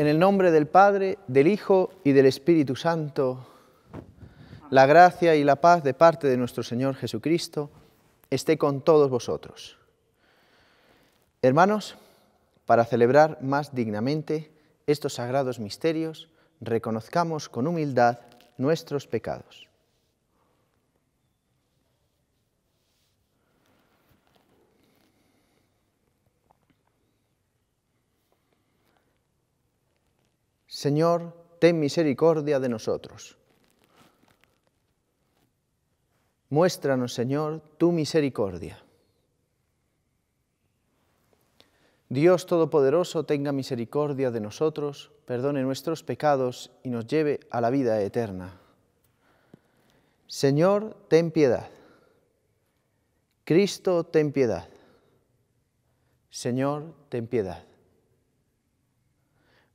En el nombre del Padre, del Hijo y del Espíritu Santo, la gracia y la paz de parte de nuestro Señor Jesucristo esté con todos vosotros. Hermanos, para celebrar más dignamente estos sagrados misterios, reconozcamos con humildad nuestros pecados. Señor, ten misericordia de nosotros. Muéstranos, Señor, tu misericordia. Dios Todopoderoso tenga misericordia de nosotros, perdone nuestros pecados y nos lleve a la vida eterna. Señor, ten piedad. Cristo, ten piedad. Señor, ten piedad.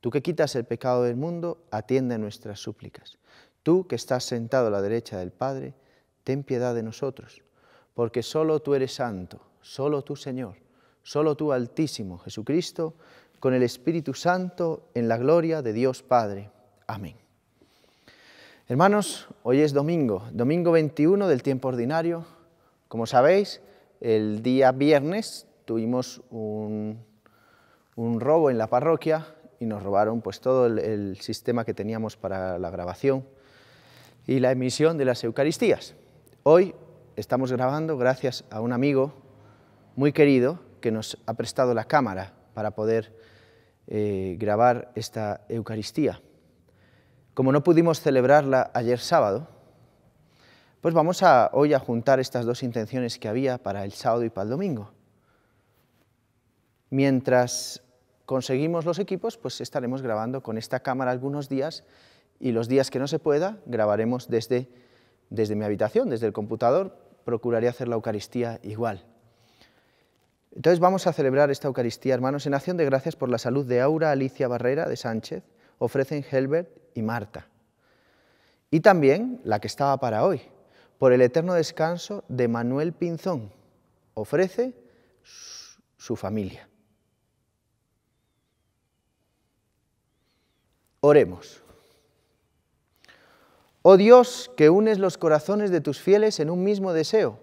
Tú que quitas el pecado del mundo, atiende nuestras súplicas. Tú que estás sentado a la derecha del Padre, ten piedad de nosotros, porque solo tú eres santo, solo tú Señor, solo tú Altísimo Jesucristo, con el Espíritu Santo, en la gloria de Dios Padre. Amén. Hermanos, hoy es domingo, domingo 21 del tiempo ordinario. Como sabéis, el día viernes tuvimos un robo en la parroquia y nos robaron pues, todo el, sistema que teníamos para la grabación y la emisión de las Eucaristías. Hoy estamos grabando gracias a un amigo muy querido que nos ha prestado la cámara para poder eh, grabar esta Eucaristía. Como no pudimos celebrarla ayer sábado, pues vamos a, hoy a juntar estas dos intenciones que había para el sábado y para el domingo. Mientras conseguimos los equipos, pues estaremos grabando con esta cámara algunos días y los días que no se pueda grabaremos desde, mi habitación, desde el computador, procuraré hacer la Eucaristía igual. Entonces vamos a celebrar esta Eucaristía, hermanos, en acción de gracias por la salud de Aura Alicia Barrera de Sánchez, ofrecen Helbert y Marta. Y también la que estaba para hoy, por el eterno descanso de Manuel Pinzón, ofrece su familia. Oremos. Oh Dios, que unes los corazones de tus fieles en un mismo deseo,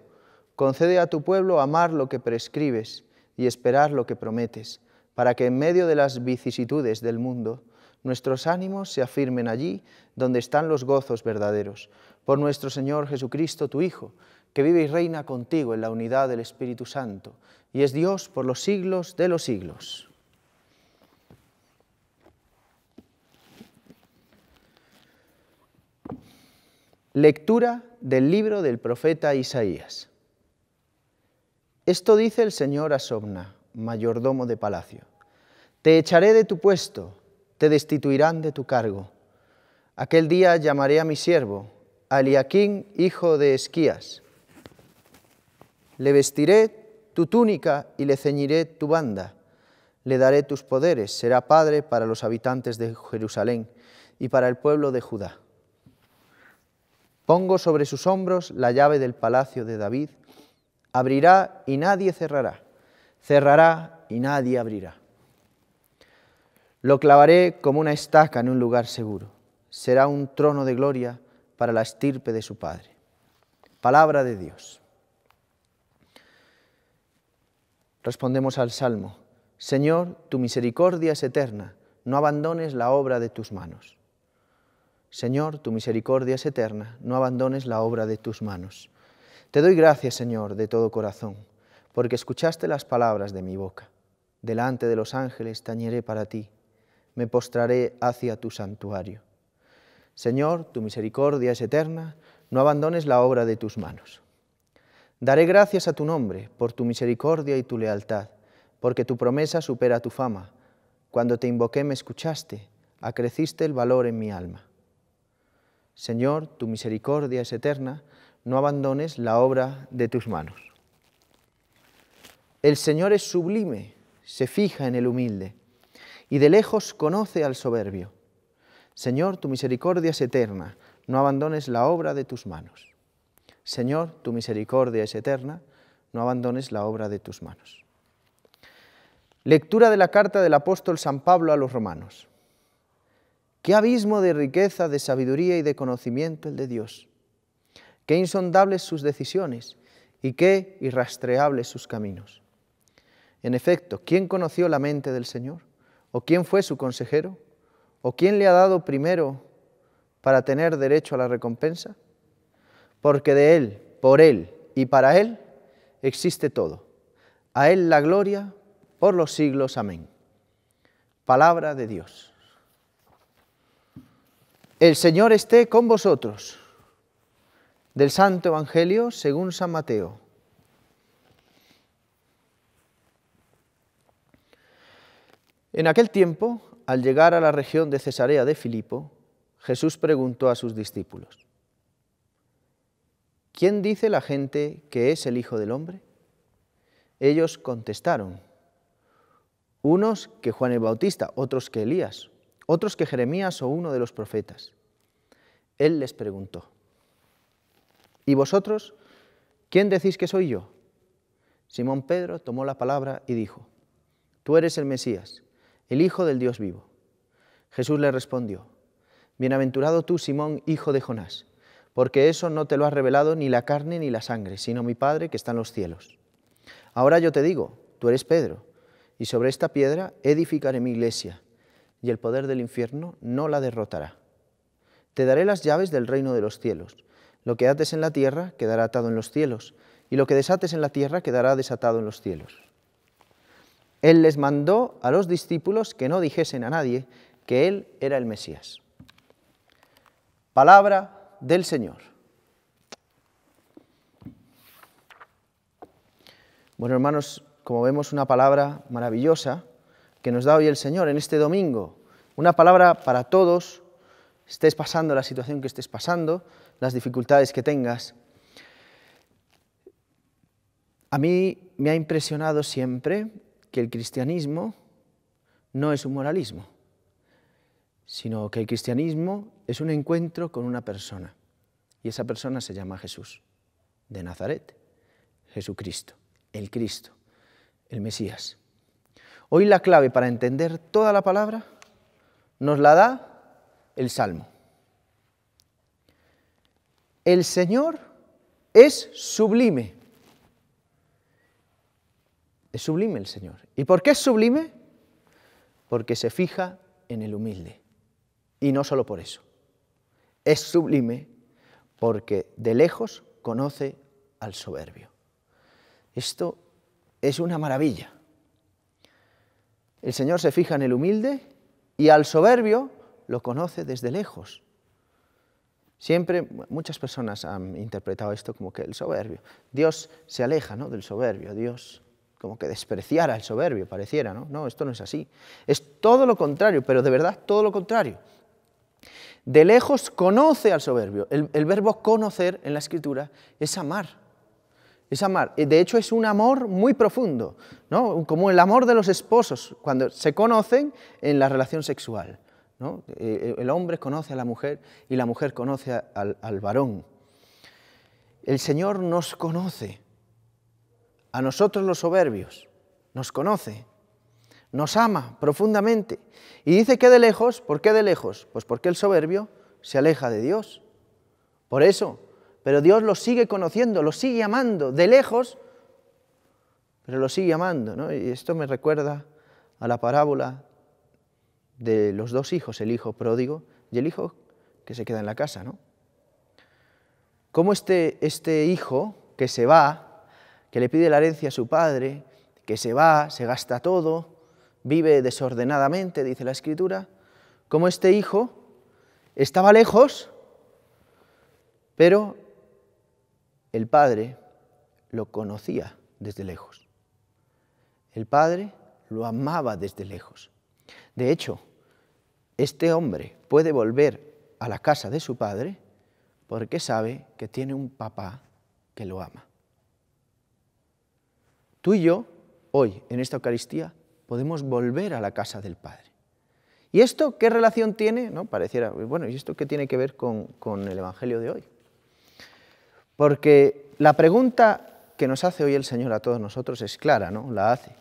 concede a tu pueblo amar lo que prescribes y esperar lo que prometes, para que en medio de las vicisitudes del mundo nuestros ánimos se afirmen allí donde están los gozos verdaderos. Por nuestro Señor Jesucristo, tu Hijo, que vive y reina contigo en la unidad del Espíritu Santo, y es Dios por los siglos de los siglos. Lectura del libro del profeta Isaías. Esto dice el Señor a Sobna, mayordomo de palacio. Te echaré de tu puesto, te destituirán de tu cargo. Aquel día llamaré a mi siervo, Aliaquín, hijo de Esquías. Le vestiré tu túnica y le ceñiré tu banda. Le daré tus poderes, será padre para los habitantes de Jerusalén y para el pueblo de Judá Pongo sobre sus hombros la llave del palacio de David. Abrirá y nadie cerrará. Cerrará y nadie abrirá. Lo clavaré como una estaca en un lugar seguro. Será un trono de gloria para la estirpe de su padre. Palabra de Dios. Respondemos al Salmo. Señor, tu misericordia es eterna. No abandones la obra de tus manos. Señor, tu misericordia es eterna, no abandones la obra de tus manos. Te doy gracias, Señor, de todo corazón, porque escuchaste las palabras de mi boca. Delante de los ángeles tañeré para ti, me postraré hacia tu santuario. Señor, tu misericordia es eterna, no abandones la obra de tus manos. Daré gracias a tu nombre por tu misericordia y tu lealtad, porque tu promesa supera tu fama. Cuando te invoqué me escuchaste, acreciste el valor en mi alma. Señor, tu misericordia es eterna, no abandones la obra de tus manos. El Señor es sublime, se fija en el humilde, y de lejos conoce al soberbio. Señor, tu misericordia es eterna, no abandones la obra de tus manos. Señor, tu misericordia es eterna, no abandones la obra de tus manos. Lectura de la carta del apóstol San Pablo a los romanos. Qué abismo de riqueza, de sabiduría y de conocimiento el de Dios. Qué insondables sus decisiones y qué irrastreables sus caminos. En efecto, ¿quién conoció la mente del Señor? ¿O quién fue su consejero? ¿O quién le ha dado primero para tener derecho a la recompensa? Porque de Él, por Él y para Él existe todo. A Él la gloria por los siglos. Amén. Palabra de Dios. El Señor esté con vosotros. Del Santo Evangelio según San Mateo. En aquel tiempo, al llegar a la región de Cesarea de Filipo, Jesús preguntó a sus discípulos, ¿quién dice la gente que es el Hijo del Hombre? Ellos contestaron, unos que Juan el Bautista, otros que Elías, otros que Jeremías o uno de los profetas. Él les preguntó, ¿y vosotros quién decís que soy yo? Simón Pedro tomó la palabra y dijo, Tú eres el Mesías, el Hijo del Dios vivo. Jesús le respondió, Bienaventurado tú, Simón, hijo de Jonás, porque eso no te lo ha revelado ni la carne ni la sangre, sino mi Padre que está en los cielos. Ahora yo te digo, tú eres Pedro, y sobre esta piedra edificaré mi iglesia, y el poder del infierno no la derrotará. Te daré las llaves del reino de los cielos. Lo que ates en la tierra quedará atado en los cielos, y lo que desates en la tierra quedará desatado en los cielos. Él les mandó a los discípulos que no dijesen a nadie que Él era el Mesías. Palabra del Señor. Bueno, hermanos, como vemos, una palabra maravillosa que nos da hoy el Señor en este domingo. Una palabra para todos, estés pasando, la situación que estés pasando, las dificultades que tengas. A mí me ha impresionado siempre que el cristianismo no es un moralismo, sino que el cristianismo es un encuentro con una persona, y esa persona se llama Jesús, de Nazaret, Jesucristo, el Cristo, el Mesías. Hoy la clave para entender toda la palabra nos la da el Salmo. El Señor es sublime. Es sublime el Señor. ¿Y por qué es sublime? Porque se fija en el humilde. Y no solo por eso. Es sublime porque de lejos conoce al soberbio. Esto es una maravilla. El Señor se fija en el humilde y al soberbio lo conoce desde lejos. Siempre muchas personas han interpretado esto como que el soberbio. Dios se aleja ¿no? del soberbio, Dios como que despreciara al soberbio, pareciera, ¿no? No, esto no es así. Es todo lo contrario, pero de verdad todo lo contrario. De lejos conoce al soberbio. El, verbo conocer en la escritura es amar. Es amar. De hecho, es un amor muy profundo, ¿no? Como el amor de los esposos, cuando se conocen en la relación sexual. Eh, eh, el hombre conoce a la mujer y la mujer conoce al, varón. El Señor nos conoce, a nosotros los soberbios, nos conoce, nos ama profundamente. Y dice que de lejos, ¿por qué de lejos? Pues porque el soberbio se aleja de Dios. Por eso, pero Dios lo sigue conociendo, lo sigue amando, de lejos, pero lo sigue amando. Y esto me recuerda a la parábola de los dos hijos, el hijo pródigo y el hijo que se queda en la casa, ¿no? Cómo este, este hijo que se va, que le pide la herencia a su padre, que se va, se gasta todo, vive desordenadamente, dice la escritura, ¿cómo este hijo estaba lejos, pero el padre lo conocía desde lejos. El padre lo amaba desde lejos. De hecho, este hombre puede volver a la casa de su padre porque sabe que tiene un papá que lo ama. Tú y yo, hoy, en esta Eucaristía, podemos volver a la casa del Padre. ¿Y esto qué relación tiene? No, pareciera, bueno, ¿y esto qué tiene que ver con, con el Evangelio de hoy? Porque la pregunta que nos hace hoy el Señor a todos nosotros es clara, ¿no? La hace.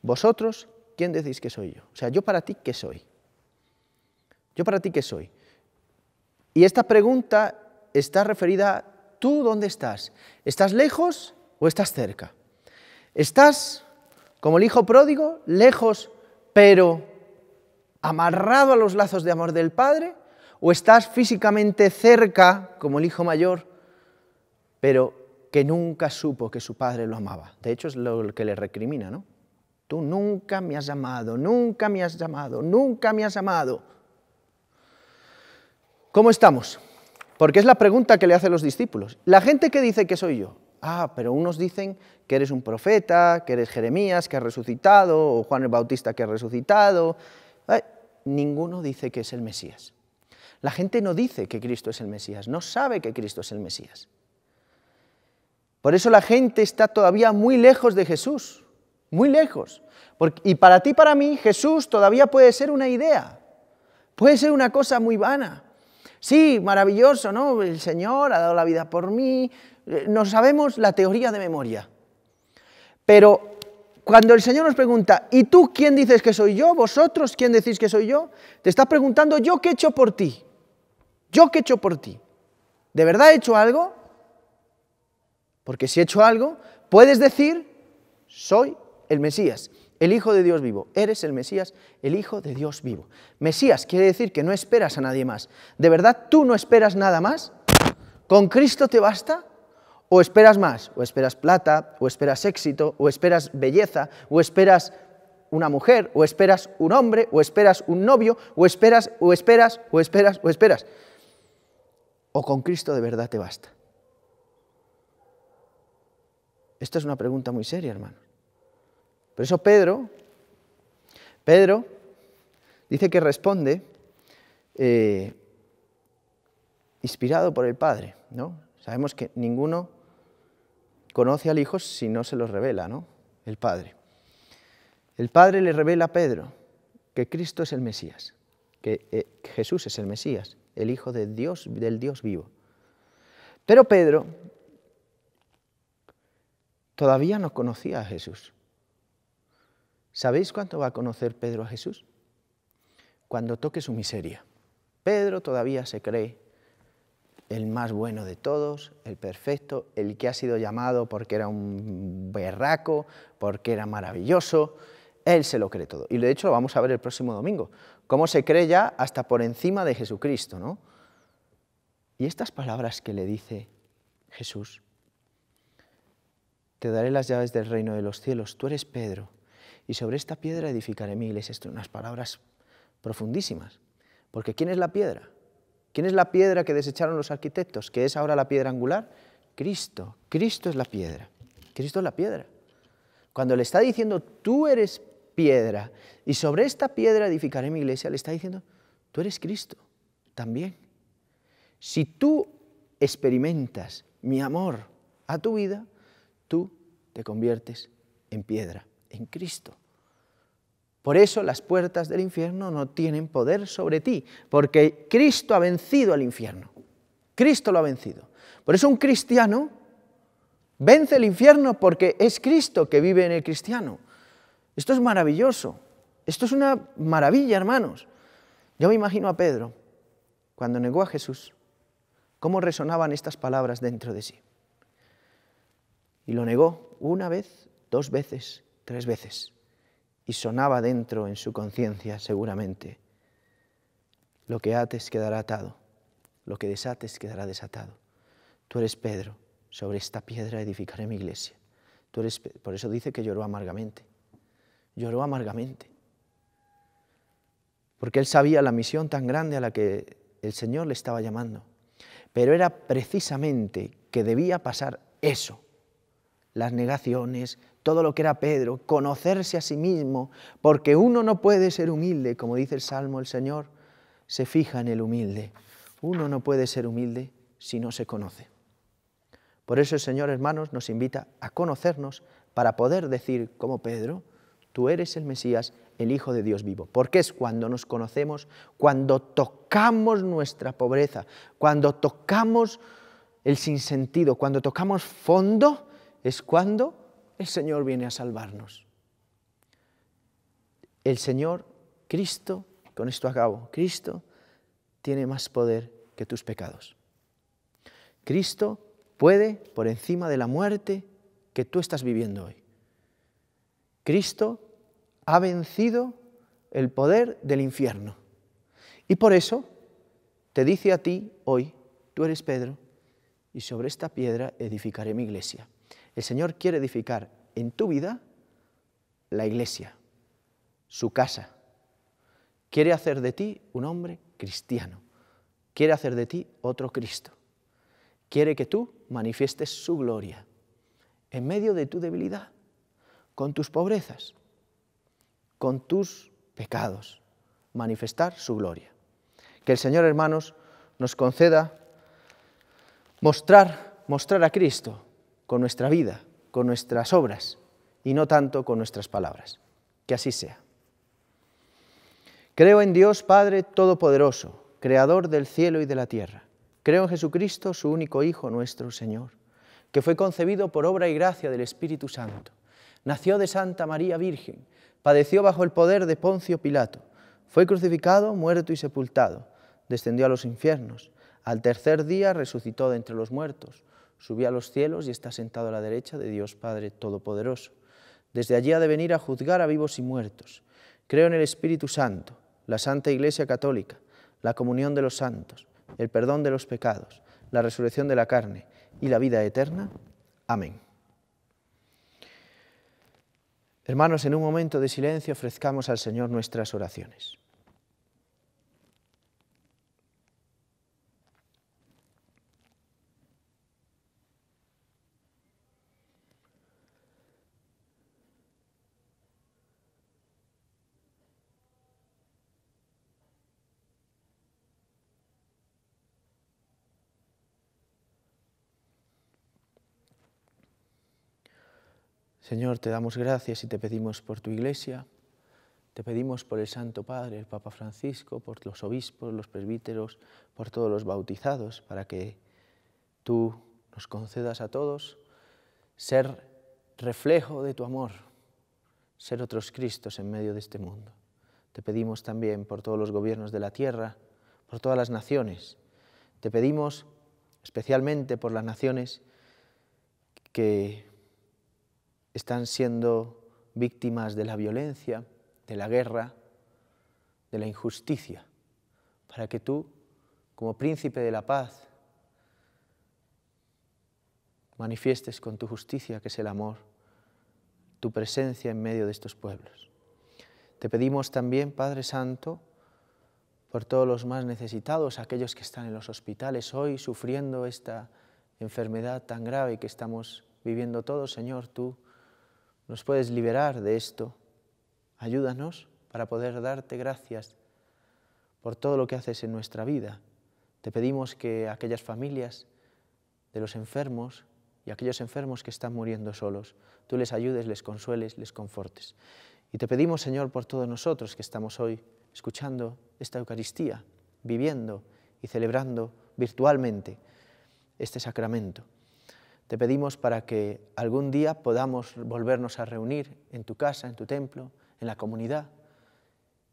Vosotros ¿quién decís que soy yo? O sea, yo para ti, ¿qué soy? Yo para ti, ¿qué soy? Y esta pregunta está referida a tú dónde estás. ¿Estás lejos o estás cerca? ¿Estás, como el hijo pródigo, lejos pero amarrado a los lazos de amor del Padre? ¿O estás físicamente cerca, como el hijo mayor, pero que nunca supo que su padre lo amaba? De hecho, es lo que le recrimina, ¿no? Tú nunca me has llamado, nunca me has llamado, nunca me has llamado. ¿Cómo estamos? Porque es la pregunta que le hacen los discípulos. La gente que dice que soy yo. Ah, pero unos dicen que eres un profeta, que eres Jeremías, que ha resucitado, o Juan el Bautista que ha resucitado. Eh, ninguno dice que es el Mesías. La gente no dice que Cristo es el Mesías, no sabe que Cristo es el Mesías. Por eso la gente está todavía muy lejos de Jesús muy lejos. y para ti, para mí, Jesús todavía puede ser una idea, puede ser una cosa muy vana. Sí, maravilloso, ¿no? El Señor ha dado la vida por mí, eh, no sabemos la teoría de memoria. Pero cuando el Señor nos pregunta, ¿y tú quién dices que soy yo? ¿Vosotros quién decís que soy yo? Te estás preguntando, ¿yo qué he hecho por ti? ¿Yo qué he hecho por ti? ¿De verdad he hecho algo? Porque si he hecho algo, puedes decir, soy el Mesías, el Hijo de Dios vivo. Eres el Mesías, el Hijo de Dios vivo. Mesías quiere decir que no esperas a nadie más. ¿De verdad tú no esperas nada más? ¿Con Cristo te basta? ¿O esperas más? ¿O esperas plata? ¿O esperas éxito? ¿O esperas belleza? ¿O esperas una mujer? ¿O esperas un hombre? ¿O esperas un novio? ¿O esperas, o esperas, o esperas, o esperas? ¿O con Cristo de verdad te basta? Esta es una pregunta muy seria, hermano. Por eso Pedro, Pedro dice que responde eh, inspirado por el Padre. ¿no? Sabemos que ninguno conoce al Hijo si no se lo revela, ¿no? El Padre. El Padre le revela a Pedro que Cristo es el Mesías, que eh, Jesús es el Mesías, el Hijo de Dios, del Dios vivo. Pero Pedro todavía no conocía a Jesús. ¿Sabéis cuánto va a conocer Pedro a Jesús? Cuando toque su miseria. Pedro todavía se cree el más bueno de todos, el perfecto, el que ha sido llamado porque era un berraco, porque era maravilloso. Él se lo cree todo. Y de hecho lo vamos a ver el próximo domingo. Cómo se cree ya hasta por encima de Jesucristo, ¿no? Y estas palabras que le dice Jesús, te daré las llaves del reino de los cielos, tú eres Pedro y sobre esta piedra edificaré mi iglesia. Esto unas palabras profundísimas. Porque ¿quién es la piedra? ¿Quién es la piedra que desecharon los arquitectos? ¿Qué es ahora la piedra angular? Cristo. Cristo es la piedra. Cristo es la piedra. Cuando le está diciendo, tú eres piedra y sobre esta piedra edificaré mi iglesia, le está diciendo, tú eres Cristo también. Si tú experimentas mi amor a tu vida, tú te conviertes en piedra en Cristo. Por eso las puertas del infierno no tienen poder sobre ti, porque Cristo ha vencido al infierno. Cristo lo ha vencido. Por eso un cristiano vence el infierno porque es Cristo que vive en el cristiano. Esto es maravilloso. Esto es una maravilla, hermanos. Yo me imagino a Pedro, cuando negó a Jesús, cómo resonaban estas palabras dentro de sí. Y lo negó una vez, dos veces, tres veces y sonaba dentro en su conciencia seguramente, lo que ates quedará atado, lo que desates quedará desatado. Tú eres Pedro, sobre esta piedra edificaré mi iglesia. Tú eres Por eso dice que lloró amargamente, lloró amargamente, porque él sabía la misión tan grande a la que el Señor le estaba llamando, pero era precisamente que debía pasar eso, las negaciones, todo lo que era Pedro, conocerse a sí mismo, porque uno no puede ser humilde, como dice el Salmo, el Señor se fija en el humilde. Uno no puede ser humilde si no se conoce. Por eso el Señor, hermanos, nos invita a conocernos para poder decir, como Pedro, tú eres el Mesías, el Hijo de Dios vivo. Porque es cuando nos conocemos, cuando tocamos nuestra pobreza, cuando tocamos el sinsentido, cuando tocamos fondo, es cuando el Señor viene a salvarnos. El Señor, Cristo, con esto acabo, Cristo tiene más poder que tus pecados. Cristo puede por encima de la muerte que tú estás viviendo hoy. Cristo ha vencido el poder del infierno. Y por eso te dice a ti hoy, tú eres Pedro, y sobre esta piedra edificaré mi iglesia. El Señor quiere edificar en tu vida la iglesia, su casa. Quiere hacer de ti un hombre cristiano. Quiere hacer de ti otro Cristo. Quiere que tú manifiestes su gloria en medio de tu debilidad, con tus pobrezas, con tus pecados. Manifestar su gloria. Que el Señor, hermanos, nos conceda mostrar, mostrar a Cristo, con nuestra vida, con nuestras obras y no tanto con nuestras palabras. Que así sea. Creo en Dios Padre Todopoderoso, Creador del cielo y de la tierra. Creo en Jesucristo, su único Hijo, nuestro Señor, que fue concebido por obra y gracia del Espíritu Santo. Nació de Santa María Virgen, padeció bajo el poder de Poncio Pilato, fue crucificado, muerto y sepultado, descendió a los infiernos, al tercer día resucitó de entre los muertos Subió a los cielos y está sentado a la derecha de Dios Padre Todopoderoso. Desde allí ha de venir a juzgar a vivos y muertos. Creo en el Espíritu Santo, la Santa Iglesia Católica, la comunión de los santos, el perdón de los pecados, la resurrección de la carne y la vida eterna. Amén. Hermanos, en un momento de silencio ofrezcamos al Señor nuestras oraciones. Señor, te damos gracias y te pedimos por tu Iglesia, te pedimos por el Santo Padre, el Papa Francisco, por los obispos, los presbíteros, por todos los bautizados, para que tú nos concedas a todos ser reflejo de tu amor, ser otros Cristos en medio de este mundo. Te pedimos también por todos los gobiernos de la tierra, por todas las naciones. Te pedimos especialmente por las naciones que están siendo víctimas de la violencia, de la guerra, de la injusticia, para que tú, como príncipe de la paz, manifiestes con tu justicia, que es el amor, tu presencia en medio de estos pueblos. Te pedimos también, Padre Santo, por todos los más necesitados, aquellos que están en los hospitales hoy sufriendo esta enfermedad tan grave que estamos viviendo todos, Señor, tú nos puedes liberar de esto. Ayúdanos para poder darte gracias por todo lo que haces en nuestra vida. Te pedimos que aquellas familias de los enfermos y aquellos enfermos que están muriendo solos, tú les ayudes, les consueles, les confortes. Y te pedimos, Señor, por todos nosotros que estamos hoy escuchando esta Eucaristía, viviendo y celebrando virtualmente este sacramento. Te pedimos para que algún día podamos volvernos a reunir en tu casa, en tu templo, en la comunidad,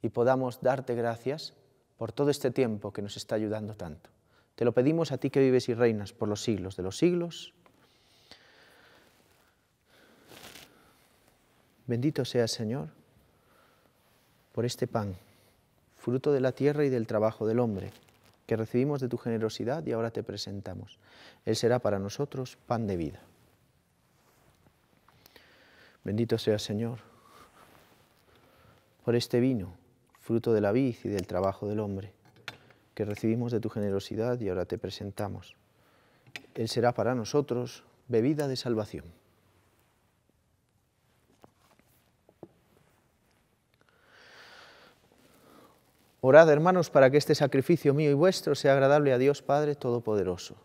y podamos darte gracias por todo este tiempo que nos está ayudando tanto. Te lo pedimos a ti que vives y reinas por los siglos de los siglos. Bendito el Señor, por este pan, fruto de la tierra y del trabajo del hombre que recibimos de tu generosidad y ahora te presentamos. Él será para nosotros pan de vida. Bendito sea Señor por este vino, fruto de la vid y del trabajo del hombre, que recibimos de tu generosidad y ahora te presentamos. Él será para nosotros bebida de salvación. Orad, hermanos, para que este sacrificio mío y vuestro sea agradable a Dios Padre Todopoderoso.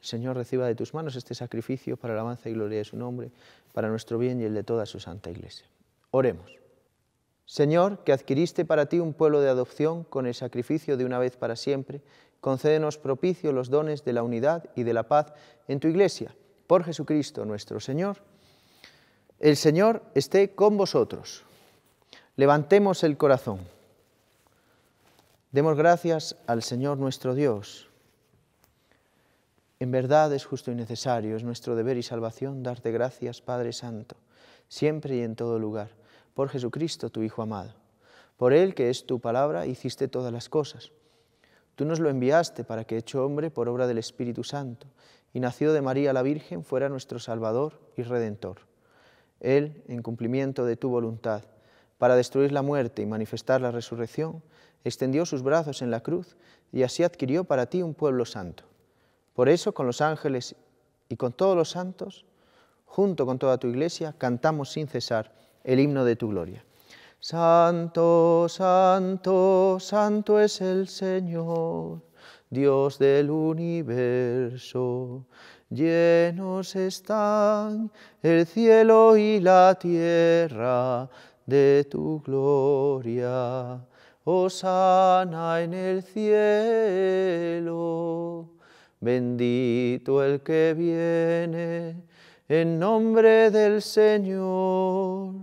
El Señor reciba de tus manos este sacrificio para la alabanza y gloria de su nombre, para nuestro bien y el de toda su santa iglesia. Oremos. Señor, que adquiriste para ti un pueblo de adopción con el sacrificio de una vez para siempre, concédenos propicio los dones de la unidad y de la paz en tu iglesia, por Jesucristo nuestro Señor. El Señor esté con vosotros. Levantemos el corazón. Demos gracias al Señor nuestro Dios. En verdad es justo y necesario, es nuestro deber y salvación darte gracias, Padre Santo, siempre y en todo lugar, por Jesucristo, tu Hijo amado. Por Él, que es tu palabra, hiciste todas las cosas. Tú nos lo enviaste para que, hecho hombre por obra del Espíritu Santo, y nacido de María la Virgen, fuera nuestro Salvador y Redentor. Él, en cumplimiento de tu voluntad, para destruir la muerte y manifestar la resurrección, extendió sus brazos en la cruz y así adquirió para ti un pueblo santo. Por eso, con los ángeles y con todos los santos, junto con toda tu iglesia, cantamos sin cesar el himno de tu gloria. Santo, santo, santo es el Señor, Dios del universo. Llenos están el cielo y la tierra de tu gloria sana en el cielo, bendito el que viene en nombre del Señor.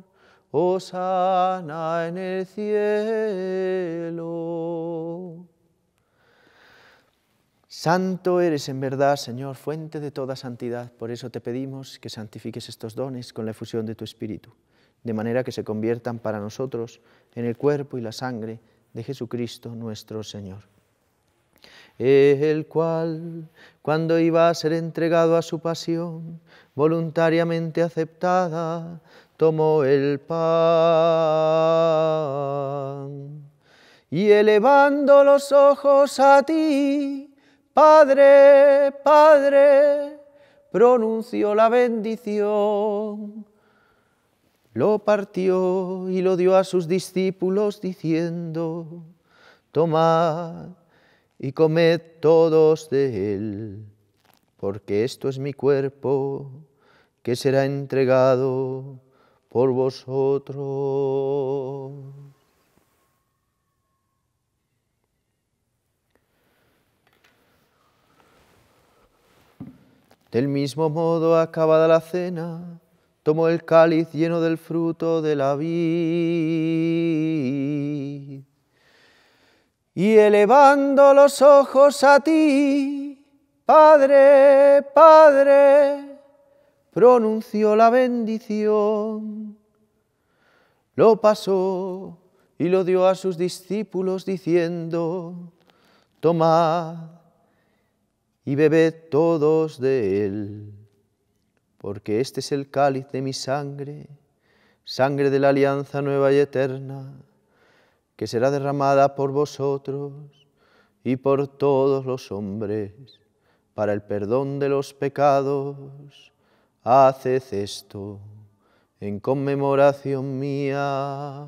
sana en el cielo. Santo eres en verdad, Señor, fuente de toda santidad. Por eso te pedimos que santifiques estos dones con la efusión de tu Espíritu, de manera que se conviertan para nosotros en el cuerpo y la sangre de Jesucristo nuestro Señor. El cual, cuando iba a ser entregado a su pasión, voluntariamente aceptada, tomó el pan y elevando los ojos a ti, Padre, Padre, pronunció la bendición lo partió y lo dio a sus discípulos diciendo, tomad y comed todos de él, porque esto es mi cuerpo que será entregado por vosotros. Del mismo modo, acabada la cena, tomó el cáliz lleno del fruto de la vid. Y elevando los ojos a ti, Padre, Padre, pronunció la bendición, lo pasó y lo dio a sus discípulos diciendo, tomad y bebed todos de él porque este es el cáliz de mi sangre, sangre de la alianza nueva y eterna, que será derramada por vosotros y por todos los hombres para el perdón de los pecados. Haced esto en conmemoración mía.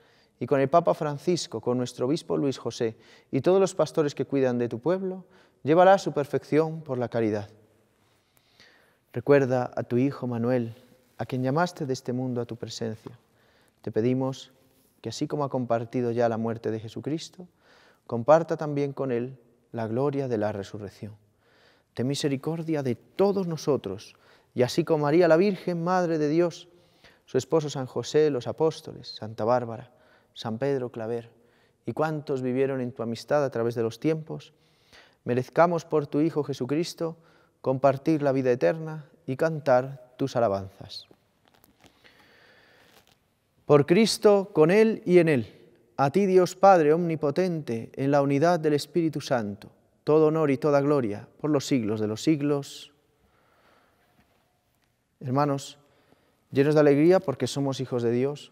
y con el Papa Francisco, con nuestro obispo Luis José y todos los pastores que cuidan de tu pueblo, llevará a su perfección por la caridad. Recuerda a tu Hijo Manuel, a quien llamaste de este mundo a tu presencia. Te pedimos que así como ha compartido ya la muerte de Jesucristo, comparta también con él la gloria de la resurrección. Ten misericordia de todos nosotros, y así como María la Virgen, Madre de Dios, su esposo San José, los apóstoles, Santa Bárbara, San Pedro Claver, y cuántos vivieron en tu amistad a través de los tiempos, merezcamos por tu Hijo Jesucristo compartir la vida eterna y cantar tus alabanzas. Por Cristo, con Él y en Él, a ti Dios Padre Omnipotente, en la unidad del Espíritu Santo, todo honor y toda gloria por los siglos de los siglos. Hermanos, llenos de alegría porque somos hijos de Dios,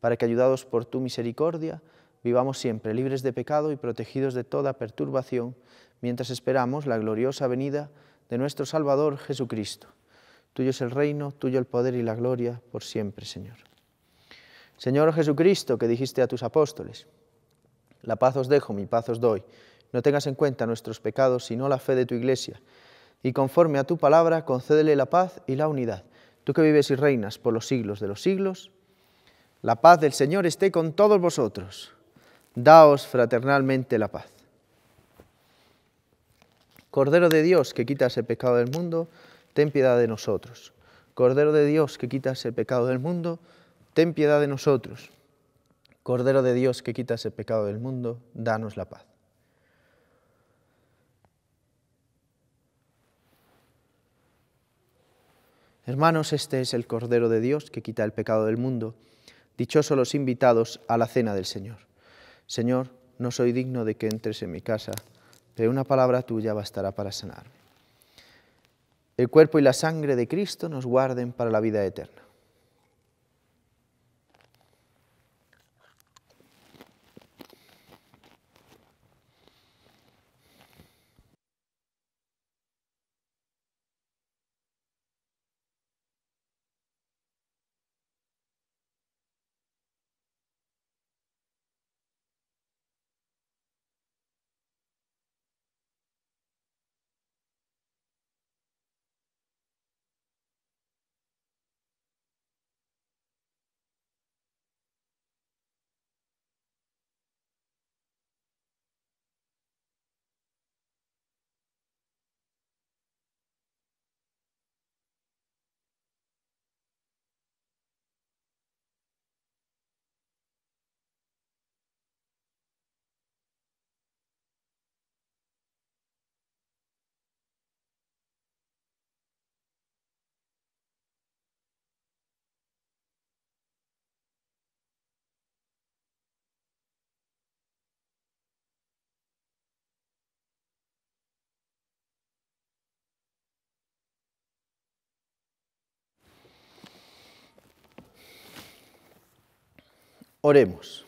para que, ayudados por tu misericordia, vivamos siempre libres de pecado y protegidos de toda perturbación, mientras esperamos la gloriosa venida de nuestro Salvador Jesucristo. Tuyo es el reino, tuyo el poder y la gloria por siempre, Señor. Señor Jesucristo, que dijiste a tus apóstoles, la paz os dejo, mi paz os doy. No tengas en cuenta nuestros pecados, sino la fe de tu Iglesia. Y conforme a tu palabra, concédele la paz y la unidad. Tú que vives y reinas por los siglos de los siglos. La paz del Señor esté con todos vosotros. Daos fraternalmente la paz. Cordero de Dios que quitas el pecado del mundo, ten piedad de nosotros. Cordero de Dios que quitas el pecado del mundo, ten piedad de nosotros. Cordero de Dios que quitas el pecado del mundo, danos la paz. Hermanos, este es el Cordero de Dios que quita el pecado del mundo. Dichosos los invitados a la cena del Señor. Señor, no soy digno de que entres en mi casa, pero una palabra tuya bastará para sanarme. El cuerpo y la sangre de Cristo nos guarden para la vida eterna. Oremos.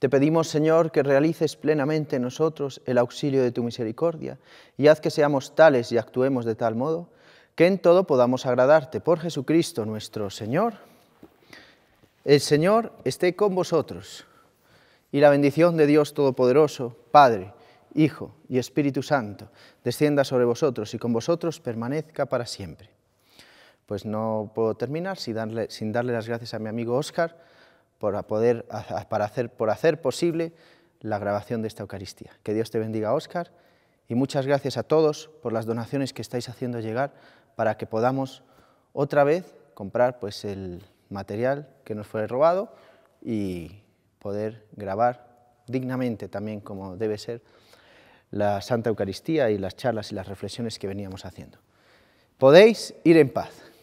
Te pedimos, Señor, que realices plenamente en nosotros el auxilio de tu misericordia y haz que seamos tales y actuemos de tal modo que en todo podamos agradarte por Jesucristo nuestro Señor. El Señor esté con vosotros y la bendición de Dios Todopoderoso, Padre, Hijo y Espíritu Santo, descienda sobre vosotros y con vosotros permanezca para siempre. Pues no puedo terminar sin darle, las gracias a mi amigo Óscar para, poder, para hacer, por hacer posible la grabación de esta Eucaristía. Que Dios te bendiga, Óscar, y muchas gracias a todos por las donaciones que estáis haciendo llegar para que podamos otra vez comprar pues, el material que nos fue robado y poder grabar dignamente también como debe ser la Santa Eucaristía y las charlas y las reflexiones que veníamos haciendo. Podéis ir en paz.